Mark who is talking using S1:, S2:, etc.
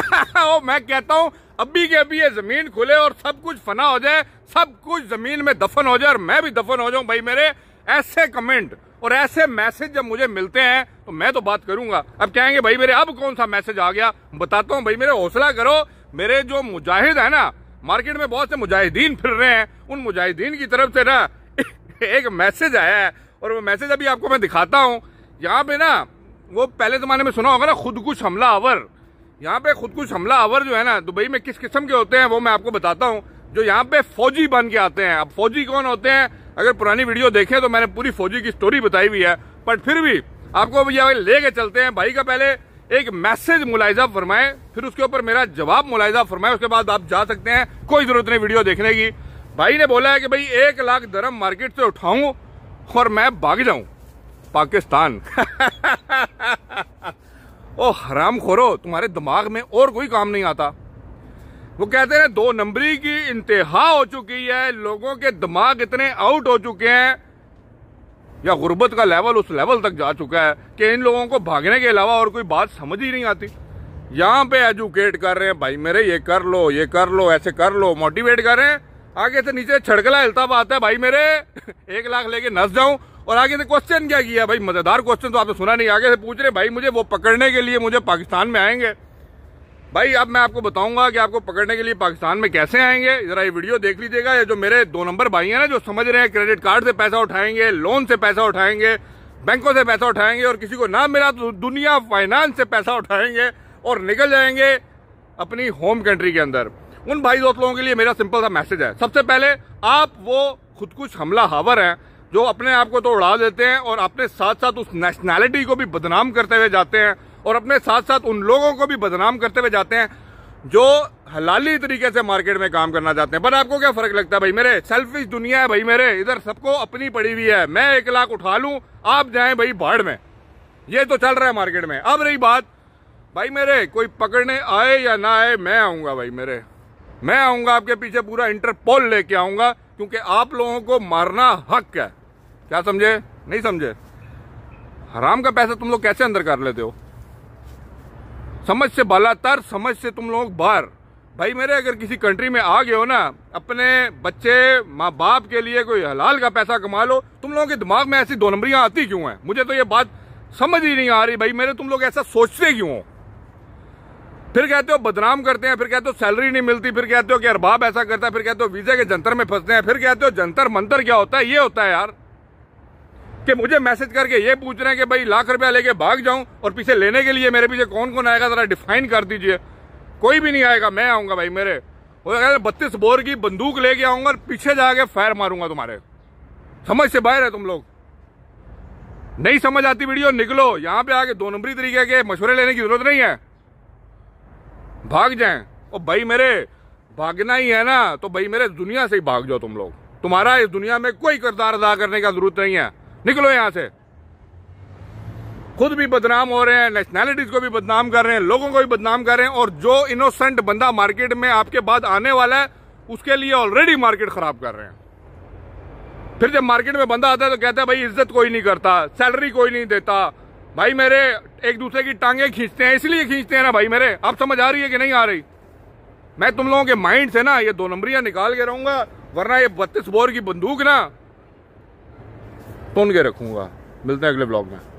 S1: और मैं कहता हूँ अभी के अभी ये जमीन खुले और सब कुछ फना हो जाए सब कुछ जमीन में दफन हो जाए और मैं भी दफन हो जाऊं भाई मेरे ऐसे कमेंट और ऐसे मैसेज जब मुझे मिलते हैं तो मैं तो बात करूंगा अब कहेंगे भाई मेरे अब कौन सा मैसेज आ गया बताता हूँ भाई मेरे हौसला करो मेरे जो मुजाहिद है ना मार्केट में बहुत से मुजाहिदीन फिर रहे हैं उन मुजाहिदीन की तरफ से ना एक मैसेज आया है और वो मैसेज अभी आपको मैं दिखाता हूँ यहाँ पे ना वो पहले जमाने में सुना होगा ना खुदकुश हमला आवर यहाँ पे खुद कुछ हमला आवर जो है ना दुबई में किस किस्म के होते हैं वो मैं आपको बताता हूँ जो यहाँ पे फौजी बन के आते हैं अब फौजी कौन होते हैं अगर पुरानी वीडियो देखें तो मैंने पूरी फौजी की स्टोरी बताई हुई है बट फिर भी आपको ये लेके चलते हैं भाई का पहले एक मैसेज मुलायजा फरमाए फिर उसके ऊपर मेरा जवाब मुलायजा फरमाए उसके बाद आप जा सकते हैं कोई जरूरत नहीं वीडियो देखने की भाई ने बोला है कि भाई एक लाख धर्म मार्केट से उठाऊं और मैं भाग जाऊं पाकिस्तान ओ हराम खोरो तुम्हारे दिमाग में और कोई काम नहीं आता वो कहते हैं दो नंबरी की इंतहा हो चुकी है लोगों के दिमाग इतने आउट हो चुके हैं या गुर्बत का लेवल उस लेवल तक जा चुका है कि इन लोगों को भागने के अलावा और कोई बात समझ ही नहीं आती यहाँ पे एजुकेट कर रहे हैं भाई मेरे ये कर लो ये कर लो ऐसे कर लो मोटिवेट कर रहे हैं आगे से नीचे छड़कला हिलता आता है भाई मेरे एक लाख लेके नस जाऊं और आगे से क्वेश्चन क्या किया भाई मजेदार क्वेश्चन तो आपने सुना नहीं आगे से पूछ रहे भाई मुझे वो पकड़ने के लिए मुझे पाकिस्तान में आएंगे भाई अब मैं आपको बताऊंगा कि आपको पकड़ने के लिए पाकिस्तान में कैसे आएंगे जरा ये वीडियो देख लीजिएगा ये जो मेरे दो नंबर भाई हैं ना जो समझ रहे हैं क्रेडिट कार्ड से पैसा उठाएंगे लोन से पैसा उठाएंगे बैंकों से पैसा उठाएंगे और किसी को ना मिला तो दुनिया फाइनेंस से पैसा उठाएंगे और निकल जाएंगे अपनी होम कंट्री के अंदर उन भाई दोस्त लोगों के लिए मेरा सिंपल सा मैसेज है सबसे पहले आप वो खुदकुश हमला हावर हैं जो अपने आप को तो उड़ा देते हैं और अपने साथ साथ उस नेशनैलिटी को भी बदनाम करते हुए जाते हैं और अपने साथ साथ उन लोगों को भी बदनाम करते हुए जाते हैं जो हलाली तरीके से मार्केट में काम करना चाहते हैं पर आपको क्या फर्क लगता है भाई मेरे सेल्फिश दुनिया है भाई मेरे इधर सबको अपनी पड़ी हुई है मैं एक लाख उठा लूं आप जाए भाई भाड़ में ये तो चल रहा है मार्केट में अब रही बात भाई मेरे कोई पकड़ने आए या ना आए मैं आऊंगा भाई मेरे मैं आऊंगा आपके पीछे पूरा इंटरपोल लेके आऊंगा क्योंकि आप लोगों को मारना हक है क्या समझे नहीं समझे हराम का पैसा तुम लोग कैसे अंदर कर लेते हो समझ से बलातर समझ से तुम लोग बाहर भाई मेरे अगर किसी कंट्री में आ गए हो ना अपने बच्चे माँ बाप के लिए कोई हलाल का पैसा कमा लो तुम लोगों के दिमाग में ऐसी दो नंबरियां आती क्यों हैं मुझे तो ये बात समझ ही नहीं आ रही भाई मेरे तुम लोग ऐसा सोचते क्यों हो फिर कहते हो बदनाम करते हैं फिर कहते हो सैलरी नहीं मिलती फिर कहते हो कि अरबाब ऐसा करता है फिर कहते हो वीजे के जंतर में फंसते हैं फिर कहते हो जंतर मंतर क्या होता है ये होता है यार कि मुझे मैसेज करके ये पूछ रहे हैं कि भाई लाख रुपया लेके भाग जाऊं और पीछे लेने के लिए मेरे पीछे कौन कौन आएगा जरा डिफाइन कर दीजिए कोई भी नहीं आएगा मैं आऊंगा भाई मेरे बत्तीस बोर की बंदूक लेके आऊंगा और पीछे जाके फायर मारूंगा तुम्हारे समझ से बाहर है तुम लोग नहीं समझ आती वीडियो निकलो यहाँ पे आके दो नंबरी तरीके के मशवरे लेने की जरूरत नहीं है भाग जाए और भाई मेरे भागना ही है ना तो भाई मेरे दुनिया से ही भाग जाओ तुम लोग तुम्हारा इस दुनिया में कोई किरदार अदा करने का जरूरत नहीं है निकलो यहां से खुद भी बदनाम हो रहे हैं नेशनैलिटीज को भी बदनाम कर रहे हैं लोगों को भी बदनाम कर रहे हैं और जो इनोसेंट बंदा मार्केट में आपके बाद आने वाला है उसके लिए ऑलरेडी मार्केट खराब कर रहे हैं फिर जब मार्केट में बंदा आता है तो कहता है भाई इज्जत कोई नहीं करता सैलरी कोई नहीं देता भाई मेरे एक दूसरे की टांगे खींचते हैं इसलिए खींचते हैं ना भाई मेरे अब समझ आ रही है कि नहीं आ रही मैं तुम लोगों के माइंड से ना ये दो नंबरियां निकाल के रहूंगा वरना ये बत्तीस बोर की बंदूक ना टोन के रखूँगा मिलते हैं अगले ब्लॉग में